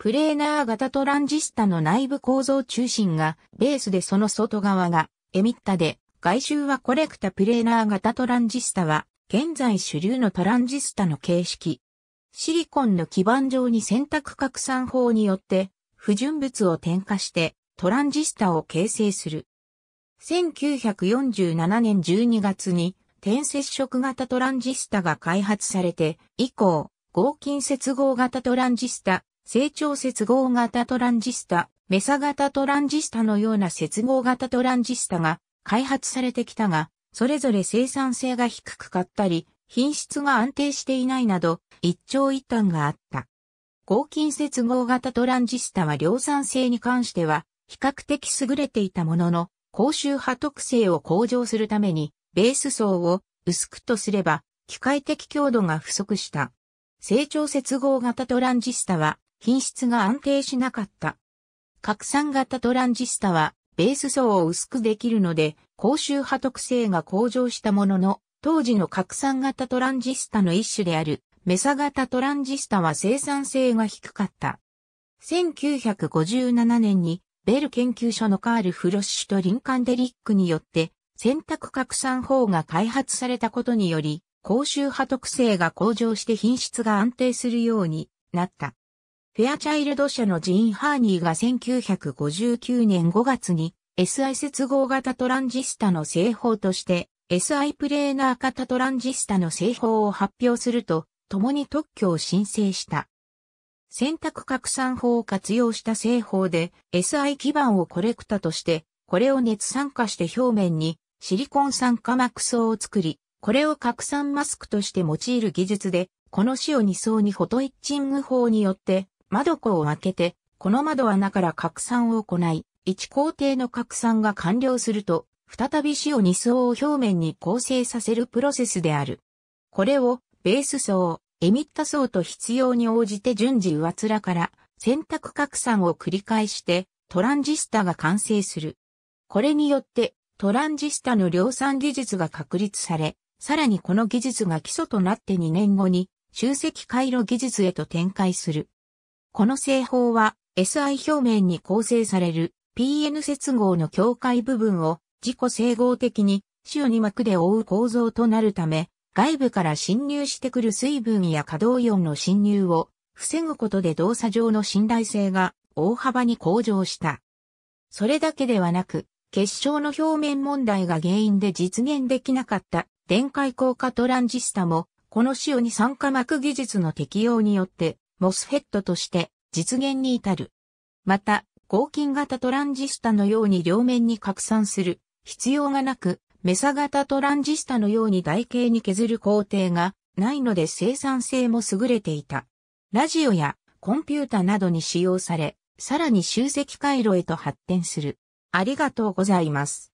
プレーナー型トランジスタの内部構造中心がベースでその外側がエミッタで、外周はコレクタプレーナー型トランジスタは現在主流のトランジスタの形式。シリコンの基板上に選択拡散法によって不純物を点火してトランジスタを形成する。1947年12月に点接触型トランジスタが開発されて以降、合金接合型トランジスタ、成長接合型トランジスタ、メサ型トランジスタのような接合型トランジスタが開発されてきたが、それぞれ生産性が低くかったり、品質が安定していないなど、一長一短があった。合金接合型トランジスタは量産性に関しては、比較的優れていたものの、高周波特性を向上するために、ベース層を薄くとすれば、機械的強度が不足した。成長接合型トランジスタは、品質が安定しなかった。拡散型トランジスタは、ベース層を薄くできるので、高周波特性が向上したものの、当時の拡散型トランジスタの一種である、メサ型トランジスタは生産性が低かった。1957年に、ベル研究所のカール・フロッシュとリンカン・デリックによって、選択拡散法が開発されたことにより、高周波特性が向上して品質が安定するようになった。フェアチャイルド社のジーン・ハーニーが1959年5月に SI 接合型トランジスタの製法として SI プレーナー型トランジスタの製法を発表すると、共に特許を申請した。選択拡散法を活用した製法で SI 基板をコレクタとして、これを熱酸化して表面にシリコン酸化膜層を作り、これを拡散マスクとして用いる技術で、この塩2層にフォトイッチング法によって窓戸を開けて、この窓穴から拡散を行い、1工程の拡散が完了すると、再び死を2層を表面に構成させるプロセスである。これを、ベース層、エミッタ層と必要に応じて順次上面から選択拡散を繰り返してトランジスタが完成する。これによってトランジスタの量産技術が確立され、さらにこの技術が基礎となって2年後に集積回路技術へと展開する。この製法は SI 表面に構成される PN 接合の境界部分を自己整合的に周に膜で覆う構造となるため、外部から侵入してくる水分や可動イオンの侵入を防ぐことで動作上の信頼性が大幅に向上した。それだけではなく、結晶の表面問題が原因で実現できなかった電解効果トランジスタも、この塩に酸化膜技術の適用によってモスフェットとして実現に至る。また、合金型トランジスタのように両面に拡散する必要がなく、メサ型トランジスタのように台形に削る工程がないので生産性も優れていた。ラジオやコンピュータなどに使用され、さらに集積回路へと発展する。ありがとうございます。